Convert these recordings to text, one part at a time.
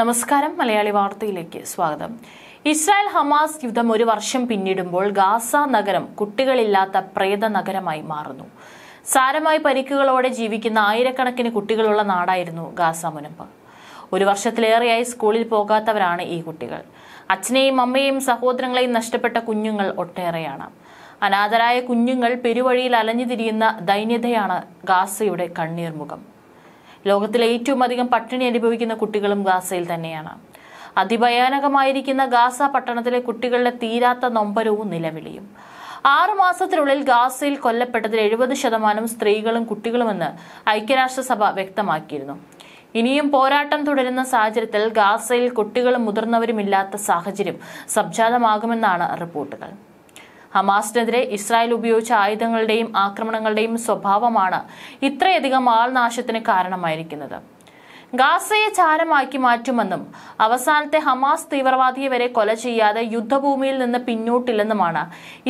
നമസ്കാരം മലയാളി വാർത്തയിലേക്ക് സ്വാഗതം ഇസ്രായേൽ ഹമാസ് യുദ്ധം ഒരു വർഷം പിന്നിടുമ്പോൾ ഗാസ നഗരം കുട്ടികളില്ലാത്ത പ്രേത നഗരമായി മാറുന്നു സാരമായി പരിക്കുകളോടെ ജീവിക്കുന്ന ആയിരക്കണക്കിന് കുട്ടികളുള്ള നാടായിരുന്നു ഗാസ മുനമ്പ് ഒരു വർഷത്തിലേറെയായി സ്കൂളിൽ പോകാത്തവരാണ് ഈ കുട്ടികൾ അച്ഛനെയും അമ്മയെയും സഹോദരങ്ങളെയും നഷ്ടപ്പെട്ട കുഞ്ഞുങ്ങൾ ഒട്ടേറെയാണ് അനാഥരായ കുഞ്ഞുങ്ങൾ പെരുവഴിയിൽ അലഞ്ഞു തിരിയുന്ന ദൈന്യതയാണ് ഗാസയുടെ കണ്ണീർമുഖം ലോകത്തിലെ ഏറ്റവും അധികം പട്ടിണി അനുഭവിക്കുന്ന കുട്ടികളും ഗാസയിൽ തന്നെയാണ് അതിഭയാനകമായിരിക്കുന്ന ഗാസ പട്ടണത്തിലെ കുട്ടികളുടെ തീരാത്ത നൊമ്പരവും നിലവിളിയും ആറുമാസത്തിനുള്ളിൽ മാസത്തിനുള്ളിൽ ഗാസയിൽ കൊല്ലപ്പെട്ടതിൽ എഴുപത് ശതമാനം സ്ത്രീകളും കുട്ടികളുമെന്ന് ഐക്യരാഷ്ട്രസഭ വ്യക്തമാക്കിയിരുന്നു ഇനിയും പോരാട്ടം തുടരുന്ന സാഹചര്യത്തിൽ ഗാസയിൽ കുട്ടികളും മുതിർന്നവരുമില്ലാത്ത സാഹചര്യം സംജാതമാകുമെന്നാണ് റിപ്പോർട്ടുകൾ ഹമാസിനെതിരെ ഇസ്രായേൽ ഉപയോഗിച്ച ആയുധങ്ങളുടെയും ആക്രമണങ്ങളുടെയും സ്വഭാവമാണ് ഇത്രയധികം ആൾനാശത്തിന് കാരണമായിരിക്കുന്നത് ഗാസയെ ചാരമാക്കി മാറ്റുമെന്നും അവസാനത്തെ ഹമാസ് തീവ്രവാദിയെ വരെ കൊല ചെയ്യാതെ യുദ്ധഭൂമിയിൽ നിന്ന് പിന്നോട്ടില്ലെന്നുമാണ്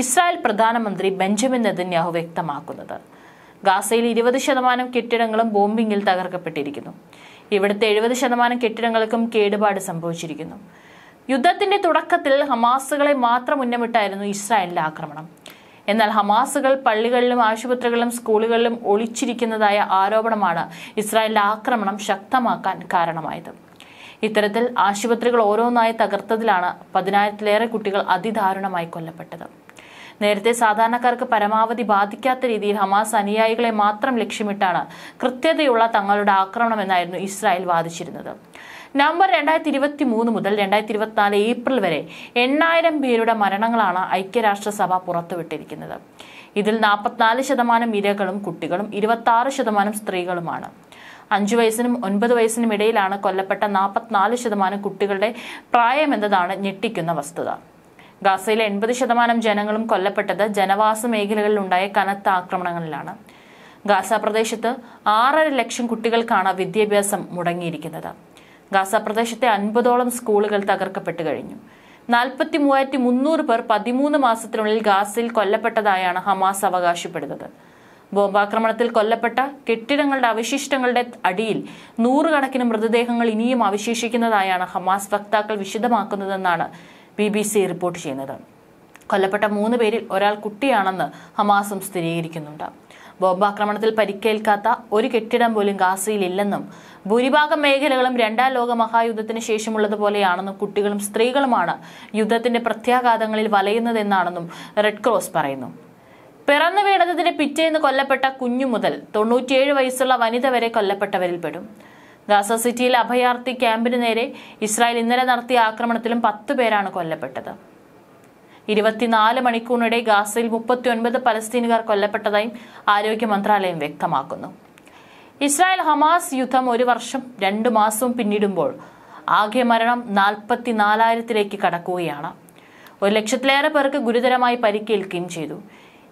ഇസ്രായേൽ പ്രധാനമന്ത്രി ബെഞ്ചമിൻ നെതന്യാഹു വ്യക്തമാക്കുന്നത് ഗാസയിൽ ഇരുപത് ശതമാനം കെട്ടിടങ്ങളും ബോംബിങ്ങിൽ തകർക്കപ്പെട്ടിരിക്കുന്നു ഇവിടുത്തെ എഴുപത് ശതമാനം കെട്ടിടങ്ങൾക്കും കേടുപാട് സംഭവിച്ചിരിക്കുന്നു യുദ്ധത്തിന്റെ തുടക്കത്തിൽ ഹമാസുകളെ മാത്രം മുന്നമിട്ടായിരുന്നു ഇസ്രായേലിന്റെ ആക്രമണം എന്നാൽ ഹമാസുകൾ പള്ളികളിലും ആശുപത്രികളിലും സ്കൂളുകളിലും ഒളിച്ചിരിക്കുന്നതായ ആരോപണമാണ് ഇസ്രായേലിന്റെ ആക്രമണം ശക്തമാക്കാൻ കാരണമായത് ഇത്തരത്തിൽ ആശുപത്രികൾ ഓരോന്നായി തകർത്തതിലാണ് പതിനായിരത്തിലേറെ കുട്ടികൾ അതിദാരുണമായി കൊല്ലപ്പെട്ടത് നേരത്തെ സാധാരണക്കാർക്ക് പരമാവധി ബാധിക്കാത്ത രീതിയിൽ ഹമാസ് അനുയായികളെ മാത്രം ലക്ഷ്യമിട്ടാണ് കൃത്യതയുള്ള തങ്ങളുടെ ആക്രമണമെന്നായിരുന്നു ഇസ്രായേൽ വാദിച്ചിരുന്നത് നവംബർ രണ്ടായിരത്തി ഇരുപത്തി മൂന്ന് മുതൽ രണ്ടായിരത്തി ഇരുപത്തിനാല് ഏപ്രിൽ വരെ എണ്ണായിരം പേരുടെ മരണങ്ങളാണ് ഐക്യരാഷ്ട്രസഭ പുറത്തുവിട്ടിരിക്കുന്നത് ഇതിൽ നാൽപ്പത്തിനാല് ശതമാനം ഇരകളും കുട്ടികളും ഇരുപത്തി ശതമാനം സ്ത്രീകളുമാണ് അഞ്ചു വയസ്സിനും ഒൻപത് വയസ്സിനും ഇടയിലാണ് കൊല്ലപ്പെട്ട നാൽപ്പത്തിനാല് ശതമാനം കുട്ടികളുടെ പ്രായമെന്നതാണ് ഞെട്ടിക്കുന്ന വസ്തുത ഗാസയിലെ എൺപത് ശതമാനം ജനങ്ങളും കൊല്ലപ്പെട്ടത് ജനവാസ മേഖലകളിലുണ്ടായ കനത്ത ആക്രമണങ്ങളിലാണ് ഗാസ പ്രദേശത്ത് ആറര ലക്ഷം കുട്ടികൾക്കാണ് വിദ്യാഭ്യാസം മുടങ്ങിയിരിക്കുന്നത് ഗാസ പ്രദേശത്തെ അൻപതോളം സ്കൂളുകൾ തകർക്കപ്പെട്ടു കഴിഞ്ഞു നാൽപ്പത്തി മൂവായിരത്തി മുന്നൂറ് പേർ പതിമൂന്ന് മാസത്തിനുള്ളിൽ ഗാസയിൽ കൊല്ലപ്പെട്ടതായാണ് ഹമാസ് അവകാശപ്പെടുന്നത് ബോംബാക്രമണത്തിൽ കൊല്ലപ്പെട്ട കെട്ടിടങ്ങളുടെ അവശിഷ്ടങ്ങളുടെ അടിയിൽ നൂറുകണക്കിന് മൃതദേഹങ്ങൾ ഇനിയും അവശേഷിക്കുന്നതായാണ് ഹമാസ് വക്താക്കൾ വിശദമാക്കുന്നതെന്നാണ് ബി ബി സി റിപ്പോർട്ട് ചെയ്യുന്നത് കൊല്ലപ്പെട്ട മൂന്ന് പേരിൽ ഒരാൾ കുട്ടിയാണെന്ന് ഹമാസും സ്ഥിരീകരിക്കുന്നുണ്ട് ബോംബാക്രമണത്തിൽ പരിക്കേൽക്കാത്ത ഒരു കെട്ടിടം പോലും ഗാസയിലില്ലെന്നും ഭൂരിഭാഗം മേഖലകളും രണ്ടാം ലോക മഹായുദ്ധത്തിന് ശേഷമുള്ളതുപോലെയാണെന്നും കുട്ടികളും സ്ത്രീകളുമാണ് യുദ്ധത്തിന്റെ പ്രത്യാഘാതങ്ങളിൽ വലയുന്നതെന്നാണെന്നും റെഡ് ക്രോസ് പറയുന്നു പിറന്നു വീണതിന് പിറ്റേന്ന് കൊല്ലപ്പെട്ട കുഞ്ഞു മുതൽ തൊണ്ണൂറ്റിയേഴ് വയസ്സുള്ള വനിത വരെ കൊല്ലപ്പെട്ടവരിൽ പെടും ഗാസ സിറ്റിയിൽ അഭയാർത്ഥി ക്യാമ്പിന് നേരെ ഇസ്രായേൽ ഇന്നലെ നടത്തിയ ആക്രമണത്തിലും പത്തു പേരാണ് കൊല്ലപ്പെട്ടത് ഇരുപത്തിനാല് മണിക്കൂറിനിടെ ഗാസയിൽ മുപ്പത്തിയൊൻപത് പലസ്തീനുകാർ കൊല്ലപ്പെട്ടതായും ആരോഗ്യ മന്ത്രാലയം വ്യക്തമാക്കുന്നു ഇസ്രായേൽ ഹമാസ് യുദ്ധം ഒരു വർഷം രണ്ടു മാസവും പിന്നിടുമ്പോൾ ആകെ മരണം നാൽപ്പത്തിനാലായിരത്തിലേക്ക് കടക്കുകയാണ് ഒരു ലക്ഷത്തിലേറെ പേർക്ക് ഗുരുതരമായി പരിക്കേൽക്കുകയും ചെയ്തു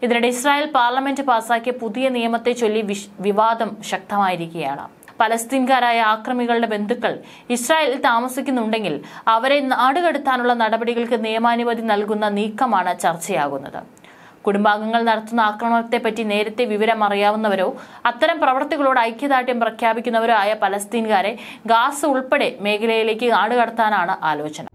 ഇതിനിടെ ഇസ്രായേൽ പാർലമെന്റ് പാസാക്കിയ പുതിയ നിയമത്തെ ചൊല്ലി വിവാദം ശക്തമായിരിക്കുകയാണ് പലസ്തീൻകാരായ ആക്രമികളുടെ ബന്ധുക്കൾ ഇസ്രായേലിൽ താമസിക്കുന്നുണ്ടെങ്കിൽ അവരെ നാടുകടത്താനുള്ള നടപടികൾക്ക് നിയമാനുമതി നൽകുന്ന നീക്കമാണ് ചർച്ചയാകുന്നത് കുടുംബാംഗങ്ങൾ നടത്തുന്ന ആക്രമണത്തെപ്പറ്റി നേരത്തെ വിവരം അറിയാവുന്നവരോ അത്തരം പ്രവർത്തികളോട് ഐക്യദാർഢ്യം പ്രഖ്യാപിക്കുന്നവരോ ആയ പലസ്തീൻകാരെ ഗാസ് ഉൾപ്പെടെ മേഖലയിലേക്ക് നാടുകടത്താനാണ് ആലോചന